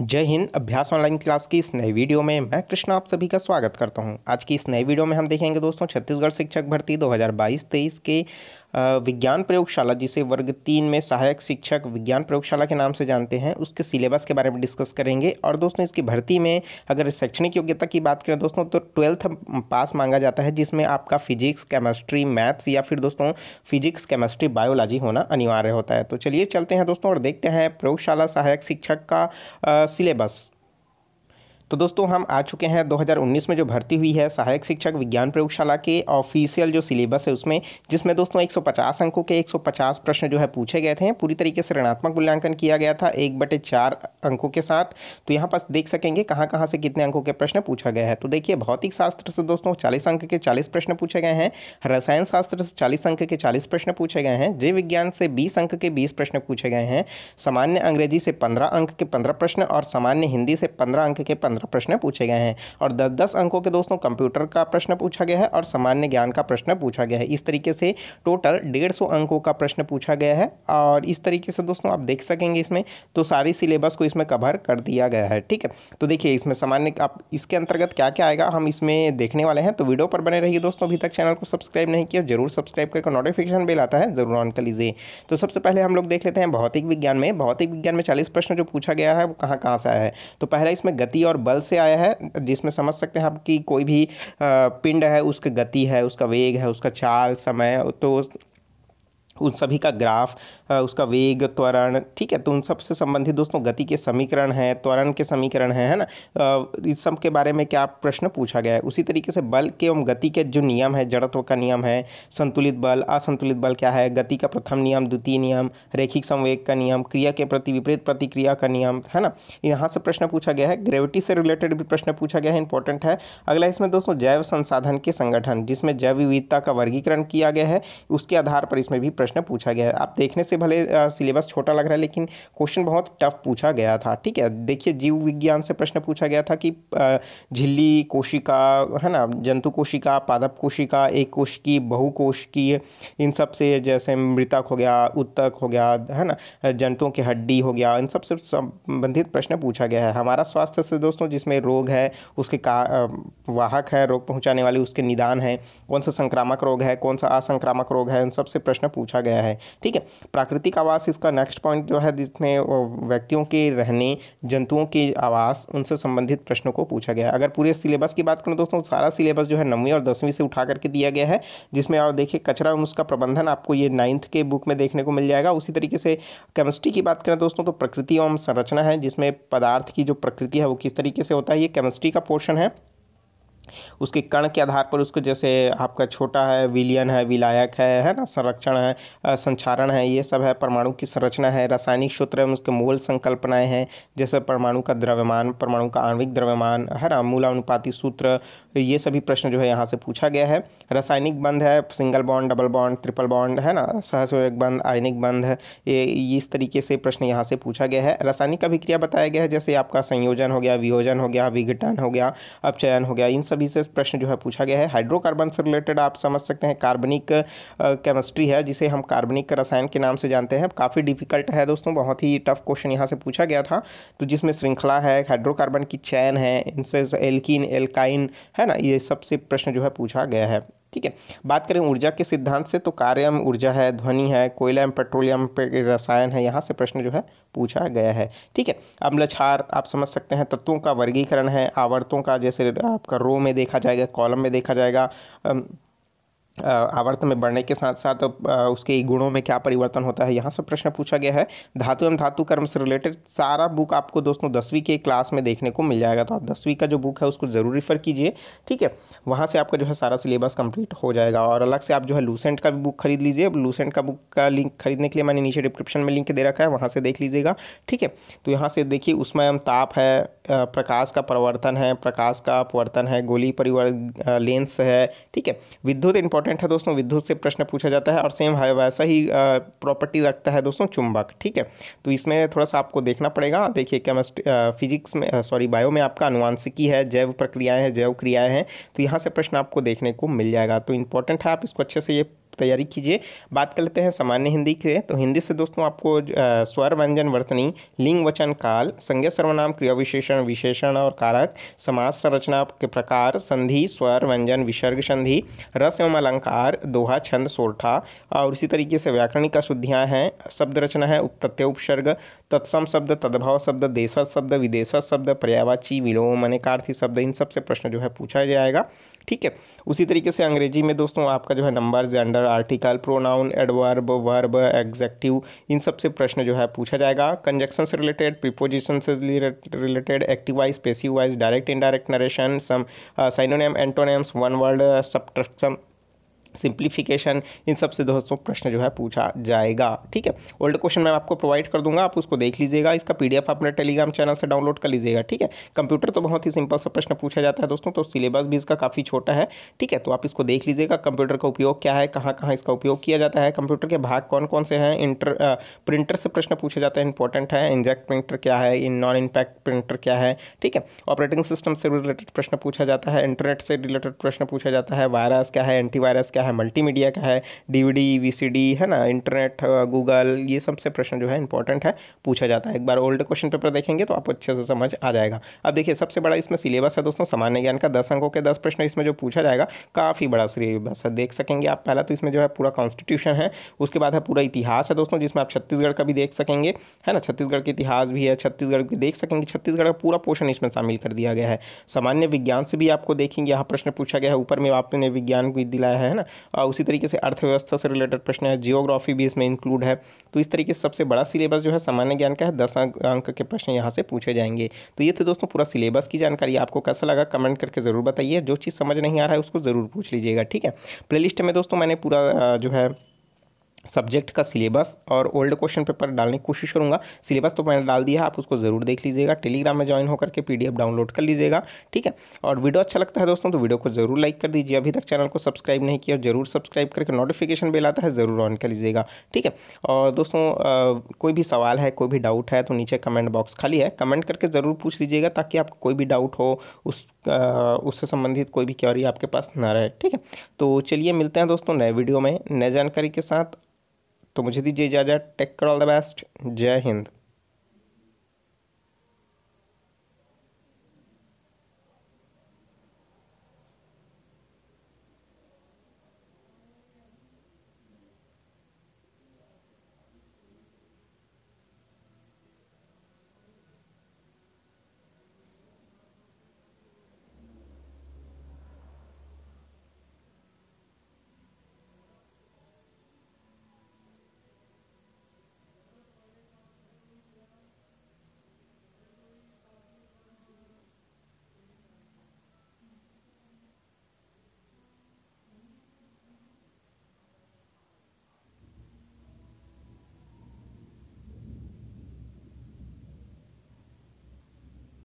जय हिंद अभ्यास online class की इस नई वीडियो में मैं कृष्णा आप सभी का स्वागत करता हूं आज की इस नई वीडियो में हम देखेंगे दोस्तों छत्तीसगढ़ शिक्षक भर्ती 2022-23 के विज्ञान प्रयोगशाला जिसे वर्ग तीन में सहायक शिक्षक विज्ञान प्रयोगशाला के नाम से जानते हैं उसके सिलेबस के बारे में डिस्कस करेंगे और दोस्तों इसकी भर्ती में अगर शैक्षणिक योग्यता की बात करें दोस्तों तो ट्वेल्थ पास मांगा जाता है जिसमें आपका फिजिक्स केमेस्ट्री मैथ्स या फिर दोस्तों फिजिक्स केमेस्ट्री बायोलॉजी होना अनिवार्य होता है तो चलिए चलते हैं दोस्तों और देखते हैं प्रयोगशाला सहायक शिक्षक का सिलेबस तो दोस्तों हम आ चुके हैं 2019 में जो भर्ती हुई है सहायक शिक्षक विज्ञान प्रयोगशाला के ऑफिशियल जो सिलेबस है उसमें जिसमें दोस्तों 150 अंकों के 150 प्रश्न जो है पूछे गए थे पूरी तरीके से ऋणात्मक मूल्यांकन किया गया था एक बटे चार अंकों के साथ तो यहाँ पर देख सकेंगे कहाँ कहाँ से कितने अंकों के प्रश्न पूछा गया है तो देखिए भौतिक शास्त्र से दोस्तों चालीस अंक के चालीस प्रश्न पूछे गए हैं रसायन शास्त्र से चालीस अंक के चालीस प्रश्न पूछे गए हैं जैव विज्ञान से बीस अंक के बीस प्रश्न पूछे गए हैं सामान्य अंग्रेजी से पंद्रह अंक के पंद्रह प्रश्न और सामान्य हिंदी से पंद्रह अंक के पंद्रह पंद्रह प्रश्न पूछे गए हैं और दस दस अंकों के दोस्तों कंप्यूटर का प्रश्न पूछा गया है और सामान्य ज्ञान का प्रश्न पूछा गया है इस तरीके से टोटल डेढ़ अंकों का प्रश्न पूछा गया है और इस तरीके से दोस्तों आप देख सकेंगे इसमें तो सारी सिलेबस को इसमें कवर कर दिया गया है ठीक है तो देखिए इसमें सामान्य आप इसके अंतर्गत क्या क्या आएगा हम इसमें देखने वाले हैं तो वीडियो पर बने रहिए दोस्तों अभी तक चैनल को सब्सक्राइब नहीं किया जरूर सब्सक्राइब करके नोटिफिकेशन बिल आता है जरूर ऑन कर लीजिए तो सबसे पहले हम लोग देख लेते हैं भौतिक विज्ञान में भौतिक विज्ञान में चालीस प्रश्न जो पूछा गया है वो कहाँ कहाँ से आया है तो पहला इसमें गति और बल से आया है जिसमें समझ सकते हैं आप कि कोई भी पिंड है उसकी गति है उसका वेग है उसका चाल समय तो उन सभी का ग्राफ उसका वेग त्वरण ठीक है तो उन सब से संबंधित दोस्तों गति के समीकरण हैं त्वरण के समीकरण हैं है ना इस सब के बारे में क्या प्रश्न पूछा गया है उसी तरीके से बल के एवं गति के जो नियम है जड़त्व का नियम है संतुलित बल असंतुलित बल क्या है गति का प्रथम नियम द्वितीय नियम रेखिक संवेग का नियम क्रिया के प्रति विपरीत प्रतिक्रिया का नियम है ना यहाँ से प्रश्न पूछा गया है ग्रेविटी से रिलेटेड भी प्रश्न पूछा गया है इंपॉर्टेंट है अगला इसमें दोस्तों जैव संसाधन के संगठन जिसमें जैव विविधता का वर्गीकरण किया गया है उसके आधार पर इसमें भी प्रश्न पूछा गया है आप देखने से भले सिलेबस छोटा लग रहा है लेकिन क्वेश्चन बहुत टफ पूछा गया था ठीक है देखिए जीव विज्ञान से प्रश्न पूछा गया था कि झिल्ली कोशिका है ना जंतु कोशिका पादप कोशिका एक कोशिकी की इन सब से जैसे मृतक हो गया उत्तक हो गया है ना जंतुओं की हड्डी हो गया इन सब से संबंधित प्रश्न पूछा गया है हमारा स्वास्थ्य से दोस्तों जिसमें रोग है उसके का वाहक है रोग पहुंचाने वाले उसके निदान है कौन सा संक्रामक रोग है कौन सा असंक्रामक रोग है इन सबसे प्रश्न पूछा पूछा गया है ठीक है प्राकृतिक आवास इसका नेक्स्ट पॉइंट जो है जिसमें व्यक्तियों के रहने जंतुओं के आवास उनसे संबंधित प्रश्नों को पूछा गया है अगर पूरे सिलेबस की बात करें दोस्तों सारा सिलेबस जो है नौवीं और दसवीं से उठा करके दिया गया है जिसमें और देखिए कचरा एवं उसका प्रबंधन आपको ये नाइन्थ के बुक में देखने को मिल जाएगा उसी तरीके से केमिस्ट्री की बात करें दोस्तों तो प्रकृति एवं संरचना है जिसमें पदार्थ की जो प्रकृति है वो किस तरीके से होता है ये केमिस्ट्री का पोर्शन है उसके कण के आधार पर उसको जैसे आपका छोटा है विलियन है विलायक है है ना संरक्षण है संचारण है ये सब है परमाणु की संरचना है रासायनिक सूत्र में उसके मूल संकल्पनाएं हैं जैसे परमाणु का द्रव्यमान परमाणु का आणविक द्रव्यमान है ना मूल अनुपाति सूत्र ये सभी प्रश्न जो है यहाँ से पूछा गया है रासायनिक बंध है single bond double bond triple bond है ना सहसोक बंध आयनिक बंध ये इस तरीके से प्रश्न यहाँ से पूछा गया है रासायनिक अभिक्रिया बताया गया है जैसे आपका संयोजन हो गया वियोजन हो गया विघटन हो गया अपचयन हो गया इन सभी विशेष प्रश्न जो है पूछा गया है हाइड्रोकार्बन से रिलेटेड आप समझ सकते हैं कार्बनिक केमिस्ट्री है जिसे हम कार्बनिक रसायन के नाम से जानते हैं काफ़ी डिफिकल्ट है दोस्तों बहुत ही टफ क्वेश्चन यहाँ से पूछा गया था तो जिसमें श्रृंखला है हाइड्रोकार्बन की चैन है इनसे एल्किन एल्काइन है ना ये सबसे प्रश्न जो है पूछा गया है ठीक है बात करें ऊर्जा के सिद्धांत से तो कार्य एवं ऊर्जा है ध्वनि है कोयला एवं पेट्रोलियम पे रसायन है यहाँ से प्रश्न जो है पूछा गया है ठीक है अम्लछार आप समझ सकते हैं तत्वों का वर्गीकरण है आवर्तों का जैसे आपका रो में देखा जाएगा कॉलम में देखा जाएगा आवर्त में बढ़ने के साथ साथ उसके गुणों में क्या परिवर्तन होता है यहाँ से प्रश्न पूछा गया है धातु एवं धातु कर्म से रिलेटेड सारा बुक आपको दोस्तों दसवीं के क्लास में देखने को मिल जाएगा तो आप दसवीं का जो बुक है उसको ज़रूर रिफ़र कीजिए ठीक है वहाँ से आपका जो है सारा सिलेबस कंप्लीट हो जाएगा और अलग से आप जो है लूसेंट का भी बुक खरीद लीजिए लूसेंट का बुक का लिंक खरीदने के लिए मैंने नीचे डिस्क्रिप्शन में लिंक दे रखा है वहाँ से देख लीजिएगा ठीक है तो यहाँ से देखिए उसमें हम ताप है प्रकाश का परिवर्तन है प्रकाश का अपवर्तन है गोली परिवर्तन लेंस है ठीक है विद्युत इंपॉर्टेंट इंपॉर्टेंट है दोस्तों विद्युत से प्रश्न पूछा जाता है और सेम है वैसा ही प्रॉपर्टी रखता है दोस्तों चुंबक ठीक है तो इसमें थोड़ा सा आपको देखना पड़ेगा देखिए केमिस्ट्री फिजिक्स में सॉरी बायो में आपका अनुवांशिकी है जैव प्रक्रियाएँ हैं जैव क्रियाएँ हैं तो यहाँ से प्रश्न आपको देखने को मिल जाएगा तो इंपॉर्टेंट है आप इसको अच्छे से ये तैयारी कीजिए बात कर लेते हैं सामान्य हिंदी के तो हिंदी से दोस्तों आपको स्वर व्यंजन वर्तनी लिंग वचन काल संज्ञा सर्वनाम क्रिया विशेषण विशेषण और कारक समाज संरचना के प्रकार संधि स्वर व्यंजन विसर्ग संधि रस एवं अलंकार दोहा छंद सोरठा और इसी तरीके से व्याकरणिक का शुद्धियाँ हैं शब्द रचना है प्रत्यय उपसर्ग तत्सम शब्द तद्भाव शब्द देश शब्द विदेशा शब्द पर्यावाची विलोम अनेकार्थी शब्द इन सबसे प्रश्न जो है पूछा जाएगा ठीक है उसी तरीके से अंग्रेजी में दोस्तों आपका जो है number gender article pronoun adverb verb adjective इन सब से प्रश्न जो है पूछा जाएगा कंजक्शन से रिलेटेड प्रिपोजिशन से related active voice passive voice direct indirect narration some synonym antonyms one word सब सिंप्लीफिकेशन इन सब से दोस्तों प्रश्न जो है पूछा जाएगा ठीक है ओल्ड क्वेश्चन मैं आपको प्रोवाइड कर दूंगा आप उसको देख लीजिएगा इसका पीडीएफ आप अपने टेलीग्राम चैनल से डाउनलोड कर लीजिएगा ठीक है कंप्यूटर तो बहुत ही सिंपल सा प्रश्न पूछा जाता है दोस्तों तो सिलेबस भी इसका काफ़ी छोटा है ठीक है तो आप इसको देख लीजिएगा कंप्यूटर का उपयोग क्या है कहाँ कहाँ इसका उपयोग किया जाता है कंप्यूटर के भाग कौन कौन से हैं इंटर प्रिंटर से प्रश्न पूछा जाता है इंपॉर्टेंट है इंजैक्ट प्रिंटर क्या है इन नॉन इंपैक्ट प्रिंटर क्या है ठीक है ऑपरेटिंग सिस्टम से रिलेटेड प्रश्न पूछा जाता है इंटरनेट से रिलेटेड प्रश्न पूछा जाता है वायरस क्या है एंटीवायरस क्या है है मल्टीमीडिया का है डीवीडी वीसीडी है ना इंटरनेट गूगल ये सबसे प्रश्न जो है इंपॉर्टेंट है पूछा जाता है एक बार ओल्ड क्वेश्चन पेपर देखेंगे तो आपको अच्छे से समझ आ जाएगा अब देखिए सबसे बड़ा इसमें सिलेबस है दोस्तों सामान्य ज्ञान का दस अंकों के दस प्रश्न इसमें जो पूछा जाएगा काफ़ी बड़ा सिलेबस है देख सकेंगे आप पहला तो इसमें जो है पूरा कॉन्स्टिट्यूशन है उसके बाद है पूरा इतिहास है दोस्तों जिसमें आप छत्तीसगढ़ का भी देख सकेंगे है ना छत्तीसगढ़ का इतिहास भी है छत्तीसगढ़ भी देख सकेंगे छत्तीसगढ़ का पूरा पोर्शन इसमें शामिल कर दिया गया है सामान्य विज्ञान से भी आपको देखेंगे यहाँ प्रश्न पूछा गया है ऊपर में आपने विज्ञान भी दिलाया है ना उसी तरीके से अर्थव्यवस्था से रिलेटेड प्रश्न है जियोग्राफी भी इसमें इंक्लूड है तो इस तरीके से सबसे बड़ा सिलेबस जो है सामान्य ज्ञान का है दस अंक के प्रश्न यहाँ से पूछे जाएंगे तो ये थे दोस्तों पूरा सिलेबस की जानकारी आपको कैसा लगा कमेंट करके ज़रूर बताइए जो चीज़ समझ नहीं आ रहा है उसको ज़रूर पूछ लीजिएगा ठीक है प्लेलिस्ट में दोस्तों मैंने पूरा जो है सब्जेक्ट का सिलेबस और ओल्ड क्वेश्चन पेपर डालने की कोशिश करूँगा सिलेबस तो मैंने डाल दिया है आप उसको ज़रूर देख लीजिएगा टेलीग्राम में ज्वाइन होकर के पी डाउनलोड कर लीजिएगा ठीक है और वीडियो अच्छा लगता है दोस्तों तो वीडियो को जरूर लाइक कर दीजिए अभी तक चैनल को सब्सक्राइब नहीं किया जरूर सब्सक्राइब करके नोटिफिकेशन बिल आता है ज़रूर ऑन कर लीजिएगा ठीक है और दोस्तों कोई भी सवाल है कोई भी डाउट है तो नीचे कमेंट बॉक्स खाली है कमेंट करके ज़रूर पूछ लीजिएगा ताकि आपको कोई भी डाउट हो उस उससे संबंधित कोई भी क्वारी आपके पास ना रहे ठीक है तो चलिए मिलते हैं दोस्तों नए वीडियो में नए जानकारी के साथ तो मुझे दीजिए इजाज़त टेक कर ऑल द बेस्ट जय हिंद